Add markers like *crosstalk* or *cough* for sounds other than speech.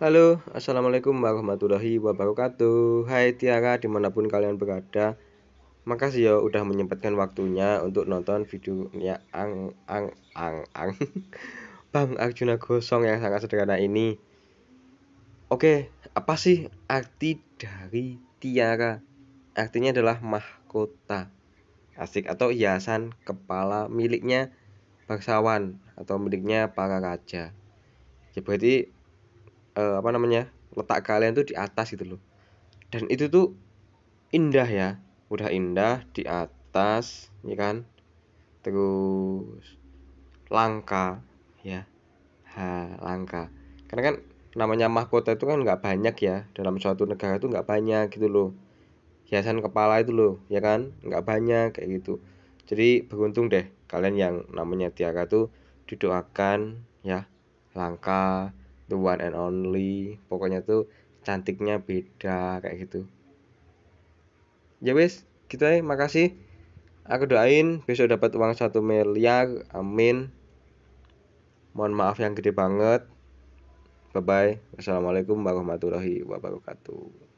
Halo, Assalamualaikum warahmatullahi wabarakatuh Hai Tiara dimanapun kalian berada Makasih ya udah menyempatkan waktunya untuk nonton videonya Ang Ang Ang Ang *laughs* Bang Arjuna Gosong yang sangat sederhana ini Oke, apa sih arti dari tiara? Artinya adalah mahkota Asik atau hiasan kepala miliknya bangsawan atau miliknya para raja Ya berarti uh, apa namanya letak kalian tuh di atas gitu loh dan itu tuh indah ya udah indah di atas ya kan terus langka ya ha, langka karena kan namanya mahkota itu kan nggak banyak ya dalam suatu negara itu nggak banyak gitu loh hiasan kepala itu loh ya kan nggak banyak kayak gitu jadi beruntung deh kalian yang namanya Tiara tuh didoakan ya langka the one and only pokoknya tuh cantiknya beda kayak gitu ya wes kita gitu, makasih aku doain besok dapat uang satu miliar amin mohon maaf yang gede banget bye bye wassalamualaikum warahmatullahi wabarakatuh